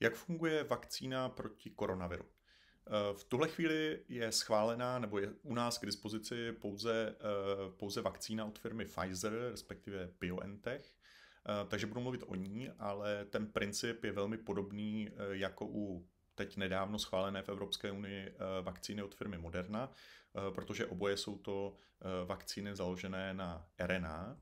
Jak funguje vakcína proti koronaviru? Eh, v tuhle chvíli je schválená nebo je u nás k dispozici pouze, eh, pouze vakcína od firmy Pfizer, respektive BioNTech, eh, takže budu mluvit o ní, ale ten princip je velmi podobný jako u teď nedávno schválené v Evropské unii vakcíny od firmy Moderna, protože oboje jsou to vakcíny založené na RNA,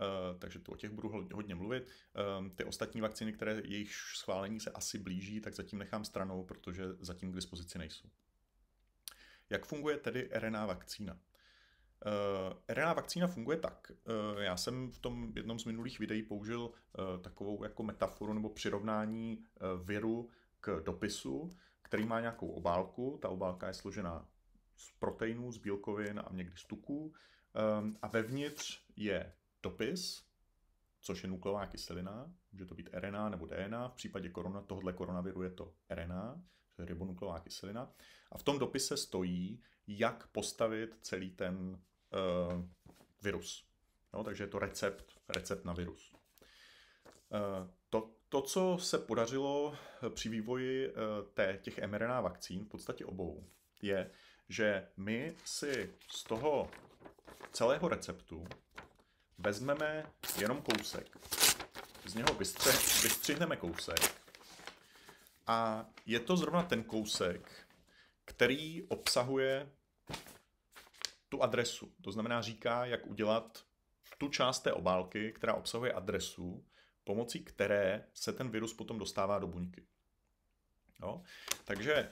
Eh, takže tu o těch budu hodně mluvit. Ehm, ty ostatní vakcíny, které jejich schválení se asi blíží, tak zatím nechám stranou, protože zatím k dispozici nejsou. Jak funguje tedy RNA vakcína? Uh, eh, RNA vakcína funguje tak. Uh, já jsem v tom jednom z minulých videí použil uh, takovou jako metaforu nebo přirovnání viru k dopisu, který má nějakou obálku. Ta obálka je složená z proteinů, z bílkovin a někdy z tuků. Um, ehm, a vevnitř je dopis, což je nukleová kyselina, může to být RNA nebo DNA, v případě korona, tohle koronaviru je to RNA, to je ribonukleová kyselina. A v tom dopise stojí, jak postavit celý ten uh, virus. No, takže je to recept, recept na virus. Uh, to, to, co se podařilo eh, při vývoji uh, té, těch mRNA vakcín, v podstatě obou, je, že my si z toho celého receptu vezmeme jenom kousek. Z něho vystřihneme kousek. A je to zrovna ten kousek, který obsahuje tu adresu. To znamená, říká, jak udělat tu část té obálky, která obsahuje adresu, pomocí které se ten virus potom dostává do buňky. Jo? Takže eh,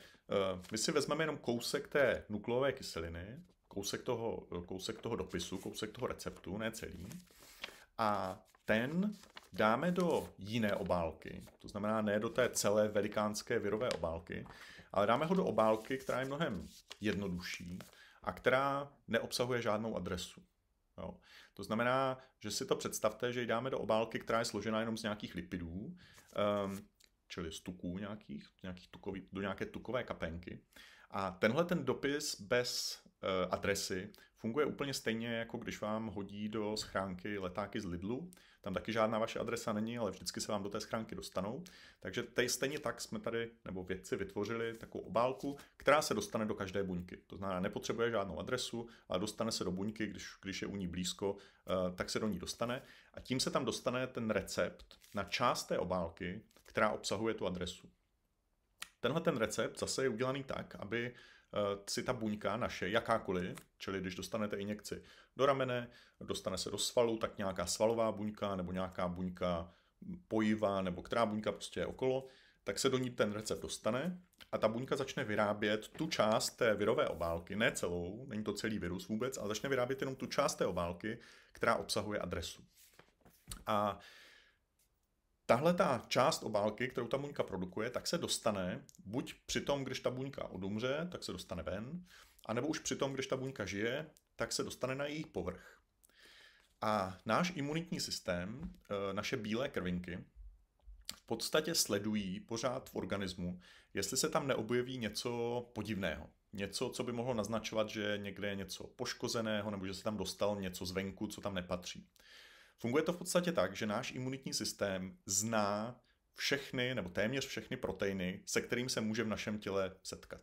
my si vezmeme jenom kousek té nukleové kyseliny kousek toho, kousek toho dopisu, kousek toho receptu, ne celý, a ten dáme do jiné obálky, to znamená ne do té celé velikánské virové obálky, ale dáme ho do obálky, která je mnohem jednodušší a která neobsahuje žádnou adresu. Jo. To znamená, že si to představte, že ji dáme do obálky, která je složena jenom z nějakých lipidů, um, čili z tuků nějakých, nějakých tukový, do nějaké tukové kapenky. A tenhle ten dopis bez Eh, adresy funguje úplně stejně, jako když vám hodí do schránky letáky z Lidlu. Tam taky žádná vaše adresa není, ale vždycky se vám do té schránky dostanou. Takže tady stejně tak jsme tady, nebo vědci vytvořili takovou obálku, která se dostane do každé buňky. To znamená, nepotřebuje žádnou adresu, ale dostane se do buňky, když, když je u ní blízko, eh, tak se do ní dostane. A tím se tam dostane ten recept na část té obálky, která obsahuje tu adresu. Tenhle ten recept zase je udělaný tak, aby Eh, si ta buňka naše, jakákoliv, čili když dostanete injekci do ramene, dostane se do svalu, tak nějaká svalová buňka nebo nějaká buňka pojiva nebo která buňka prostě je okolo, tak se do ní ten recept dostane a ta buňka začne vyrábět tu část té virové obálky, ne celou, není to celý virus vůbec, ale začne vyrábět jenom tu část té obálky, která obsahuje adresu. A Tahle ta část obálky, kterou ta buňka produkuje, tak se dostane buď při tom, když ta buňka odumře, tak se dostane ven, anebo už při tom, když ta buňka žije, tak se dostane na její povrch. A náš imunitní systém, eh, naše bílé krvinky, v podstatě sledují pořád v organismu, jestli se tam neobjeví něco podivného. Něco, co by mohlo naznačovat, že někde je něco poškozeného nebo že se tam dostal něco zvenku, co tam nepatří. Funguje to v podstatě tak, že náš imunitní systém zná všechny nebo téměř všechny proteiny, se kterým se může v našem těle setkat.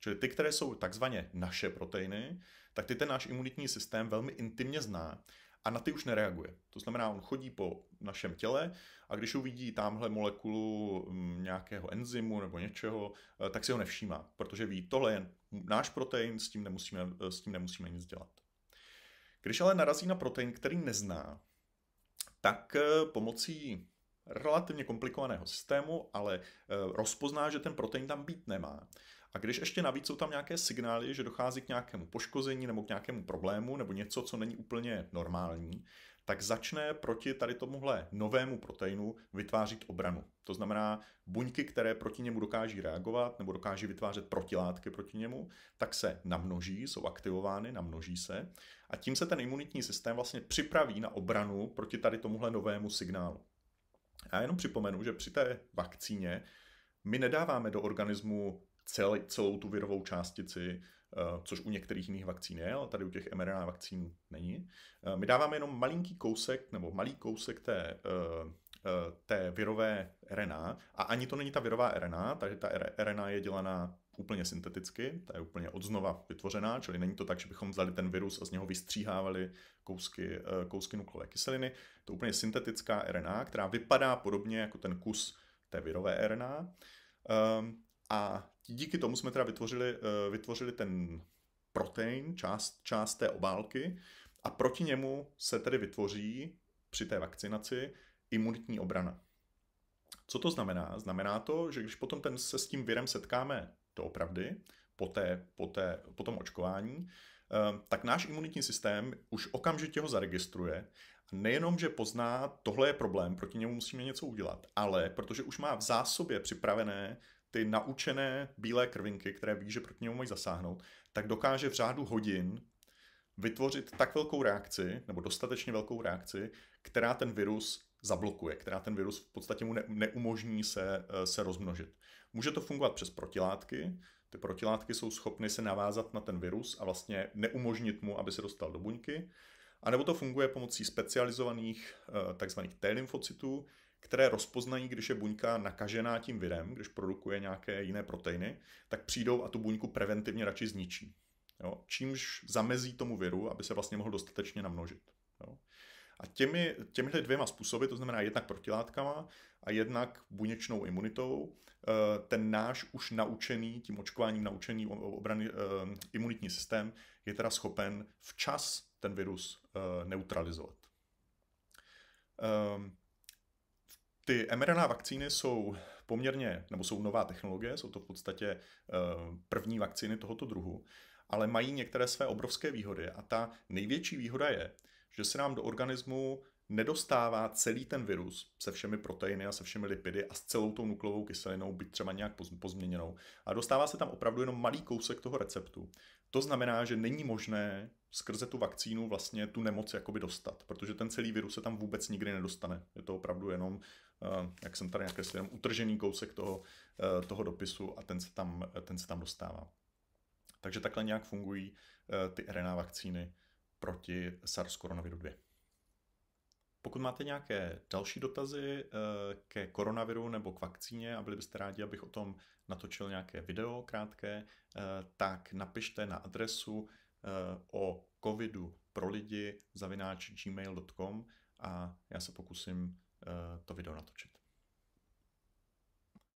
Čili ty, které jsou takzvaně naše proteiny, tak ty ten náš imunitní systém velmi intimně zná a na ty už nereaguje. To znamená, on chodí po našem těle a když uvidí tamhle molekulu mm, nějakého enzymu nebo něčeho, eh, tak si ho nevšímá, protože ví, tohle je náš protein, s tím nemusíme, eh, s tím nemusíme nic dělat. Když ale narazí na protein, který nezná, tak eh, pomocí relativně komplikovaného systému, ale eh, rozpozná, že ten protein tam být nemá. A když ještě navíc jsou tam nějaké signály, že dochází k nějakému poškození nebo k nějakému problému nebo něco, co není úplně normální, tak začne proti tady tomuhle novému proteinu vytvářet obranu. To znamená, buňky, které proti němu dokáží reagovat nebo dokáží vytvářet protilátky proti němu, tak se namnoží, jsou aktivovány, namnoží se a tím se ten imunitní systém vlastně připraví na obranu proti tady tomuhle novému signálu. Já jenom připomenu, že při té vakcíně my nedáváme do organismu celý, celou tu virovou částici, eh, což u některých jiných vakcín je, ale tady u těch mRNA vakcín není. Eh, my dáváme jenom malinký kousek nebo malý kousek té, eh, té virové RNA a ani to není ta virová RNA, takže ta RNA je dělaná úplně synteticky, ta je úplně odznova vytvořená, čili není to tak, že bychom vzali ten virus a z něho vystříhávali kousky, kousky nukleové kyseliny. To je úplně syntetická RNA, která vypadá podobně jako ten kus té virové RNA. A ehm, díky tomu jsme teda vytvořili, eh, vytvořili ten protein, část, část té obálky a proti němu se tedy vytvoří při té vakcinaci imunitní obrana. Co to znamená? Znamená to, že když potom ten, se s tím virem setkáme opravdy, po, té, po, té, po tom očkování, eh, tak náš imunitní systém už okamžitě ho zaregistruje. Nejenom, že pozná, tohle je problém, proti němu musíme něco udělat, ale protože už má v zásobě připravené ty naučené bílé krvinky, které ví, že proti němu mají zasáhnout, tak dokáže v řádu hodin vytvořit tak velkou reakci, nebo dostatečně velkou reakci, která ten virus zablokuje, která ten virus v podstatě mu ne, neumožní se, eh, se rozmnožit. Může to fungovat přes protilátky, ty protilátky jsou schopny se navázat na ten virus a vlastně neumožnit mu, aby se dostal do buňky, a nebo to funguje pomocí specializovaných eh, takzvaných T-lymfocytů, které rozpoznají, když je buňka nakažená tím virem, když produkuje nějaké jiné proteiny, tak přijdou a tu buňku preventivně radši zničí. Jo? Čímž zamezí tomu viru, aby se vlastně mohl dostatečně namnožit. Jo? A těmi, těmihle dvěma způsoby, to znamená jednak protilátkama a jednak buněčnou imunitou, eh, ten náš už naučený, tím očkováním naučený obrany, eh, imunitní systém je teda schopen včas ten virus eh, neutralizovat. Ehm, ty mRNA vakcíny jsou poměrně, nebo jsou nová technologie, jsou to v podstatě eh, první vakcíny tohoto druhu, ale mají některé své obrovské výhody a ta největší výhoda je, že se nám do organismu nedostává celý ten virus se všemi proteiny a se všemi lipidy a s celou tou nukleovou kyselinou, byť třeba nějak pozměněnou, a dostává se tam opravdu jenom malý kousek toho receptu. To znamená, že není možné skrze tu vakcínu vlastně tu nemoc jakoby dostat, protože ten celý virus se tam vůbec nikdy nedostane. Je to opravdu jenom, eh, jak jsem tady nakreslil, jenom utržený kousek toho, eh, toho dopisu a ten se, tam, ten se tam dostává. Takže takhle nějak fungují eh, ty RNA vakcíny proti SARS-CoV-2. Pokud máte nějaké další dotazy eh, ke koronaviru nebo k vakcíně a byli byste rádi, abych o tom natočil nějaké video krátké, eh, tak napište na adresu eh, o covidu pro lidi zavináč gmail.com a já se pokusím to video natočit.